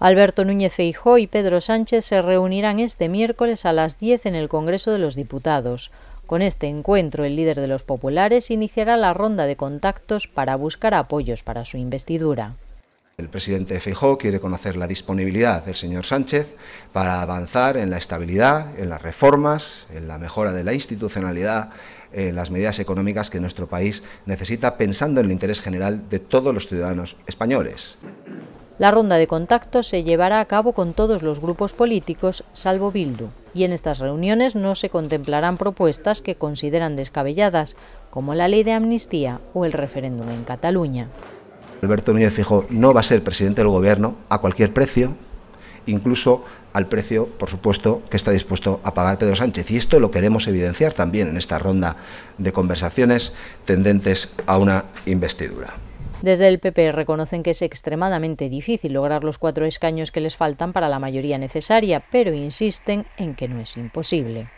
Alberto Núñez Feijó y Pedro Sánchez se reunirán este miércoles a las 10 en el Congreso de los Diputados. Con este encuentro, el líder de los populares iniciará la ronda de contactos para buscar apoyos para su investidura. El presidente Feijó quiere conocer la disponibilidad del señor Sánchez para avanzar en la estabilidad, en las reformas, en la mejora de la institucionalidad, en las medidas económicas que nuestro país necesita, pensando en el interés general de todos los ciudadanos españoles. La ronda de contacto se llevará a cabo con todos los grupos políticos, salvo Bildu, y en estas reuniones no se contemplarán propuestas que consideran descabelladas, como la ley de amnistía o el referéndum en Cataluña. Alberto Núñez Fijo no va a ser presidente del gobierno a cualquier precio, incluso al precio, por supuesto, que está dispuesto a pagar Pedro Sánchez. Y esto lo queremos evidenciar también en esta ronda de conversaciones tendentes a una investidura. Desde el PP reconocen que es extremadamente difícil lograr los cuatro escaños que les faltan para la mayoría necesaria, pero insisten en que no es imposible.